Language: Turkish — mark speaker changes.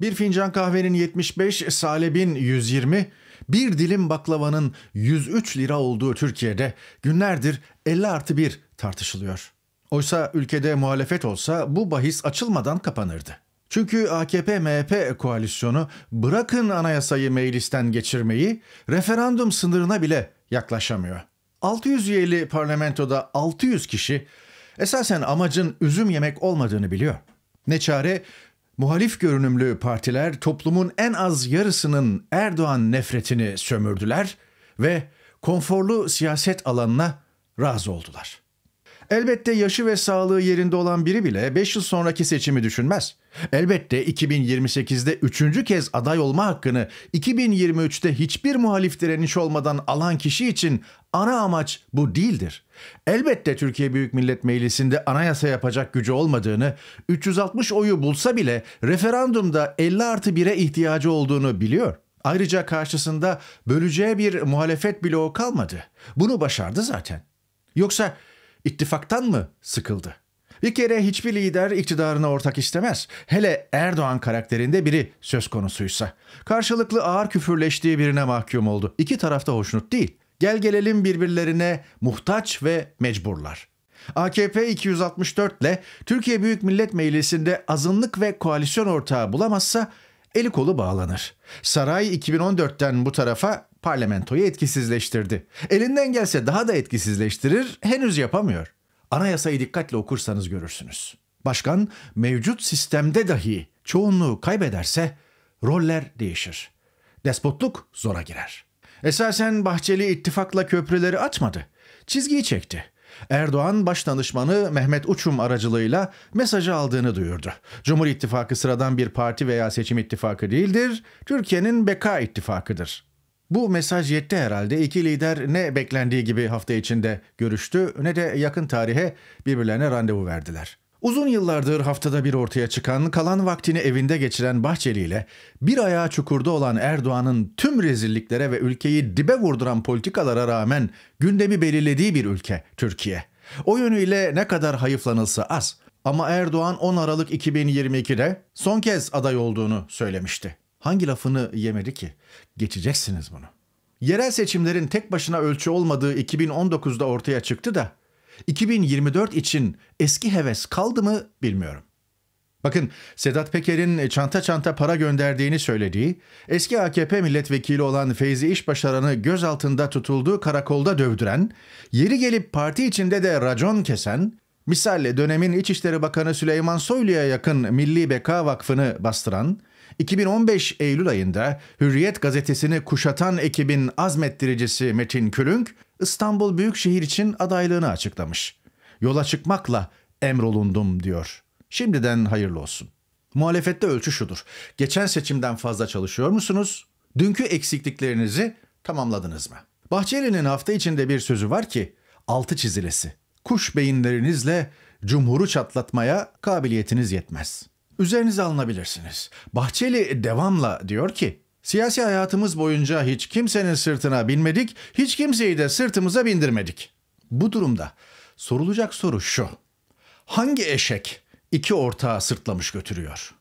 Speaker 1: Bir fincan kahvenin 75, salebin 120, bir dilim baklavanın 103 lira olduğu Türkiye'de günlerdir 50 artı 1 tartışılıyor. Oysa ülkede muhalefet olsa bu bahis açılmadan kapanırdı. Çünkü AKP-MHP koalisyonu bırakın anayasayı meclisten geçirmeyi referandum sınırına bile yaklaşamıyor. 600 üyeli parlamentoda 600 kişi esasen amacın üzüm yemek olmadığını biliyor. Ne çare Muhalif görünümlü partiler toplumun en az yarısının Erdoğan nefretini sömürdüler ve konforlu siyaset alanına razı oldular.'' Elbette yaşı ve sağlığı yerinde olan biri bile 5 yıl sonraki seçimi düşünmez. Elbette 2028'de üçüncü kez aday olma hakkını 2023'te hiçbir muhalif direniş olmadan alan kişi için ana amaç bu değildir. Elbette Türkiye Büyük Millet Meclisi'nde anayasa yapacak gücü olmadığını, 360 oyu bulsa bile referandumda 50 artı 1'e ihtiyacı olduğunu biliyor. Ayrıca karşısında böleceği bir muhalefet bloğu kalmadı. Bunu başardı zaten. Yoksa ittifaktan mı sıkıldı? Bir kere hiçbir lider iktidarına ortak istemez. Hele Erdoğan karakterinde biri söz konusuysa. Karşılıklı ağır küfürleştiği birine mahkum oldu. İki tarafta hoşnut değil. Gel gelelim birbirlerine muhtaç ve mecburlar. AKP 264 ile Türkiye Büyük Millet Meclisi'nde azınlık ve koalisyon ortağı bulamazsa eli kolu bağlanır. Saray 2014'ten bu tarafa parlamentoyu etkisizleştirdi. Elinden gelse daha da etkisizleştirir, henüz yapamıyor. Anayasayı dikkatle okursanız görürsünüz. Başkan mevcut sistemde dahi çoğunluğu kaybederse roller değişir. Despotluk zora girer. Esasen Bahçeli ittifakla köprüleri açmadı. Çizgiyi çekti. Erdoğan başdanışmanı Mehmet Uçum aracılığıyla mesajı aldığını duyurdu. Cumhur İttifakı sıradan bir parti veya seçim ittifakı değildir, Türkiye'nin beka ittifakıdır. Bu mesaj yetti herhalde. İki lider ne beklendiği gibi hafta içinde görüştü ne de yakın tarihe birbirlerine randevu verdiler. Uzun yıllardır haftada bir ortaya çıkan, kalan vaktini evinde geçiren Bahçeli ile bir ayağı çukurda olan Erdoğan'ın tüm rezilliklere ve ülkeyi dibe vurduran politikalara rağmen gündemi belirlediği bir ülke Türkiye. O yönüyle ne kadar hayıflanılsa az ama Erdoğan 10 Aralık 2022'de son kez aday olduğunu söylemişti. Hangi lafını yemedi ki? Geçeceksiniz bunu. Yerel seçimlerin tek başına ölçü olmadığı 2019'da ortaya çıktı da 2024 için eski heves kaldı mı bilmiyorum. Bakın Sedat Peker'in çanta çanta para gönderdiğini söylediği, eski AKP milletvekili olan Feyzi İşbaşaran'ı gözaltında tutulduğu karakolda dövdüren, yeri gelip parti içinde de racon kesen, misalle dönemin İçişleri Bakanı Süleyman Soylu'ya yakın Milli Beka Vakfı'nı bastıran, 2015 Eylül ayında Hürriyet gazetesini kuşatan ekibin azmettiricisi Metin Külünk, İstanbul Büyükşehir için adaylığını açıklamış. Yola çıkmakla emrolundum diyor. Şimdiden hayırlı olsun. Muhalefette ölçü şudur. Geçen seçimden fazla çalışıyor musunuz? Dünkü eksikliklerinizi tamamladınız mı? Bahçeli'nin hafta içinde bir sözü var ki altı çizilesi. Kuş beyinlerinizle cumhuru çatlatmaya kabiliyetiniz yetmez üzerinize alınabilirsiniz. Bahçeli devamla diyor ki, siyasi hayatımız boyunca hiç kimsenin sırtına binmedik, hiç kimseyi de sırtımıza bindirmedik. Bu durumda sorulacak soru şu, hangi eşek iki ortağı sırtlamış götürüyor?''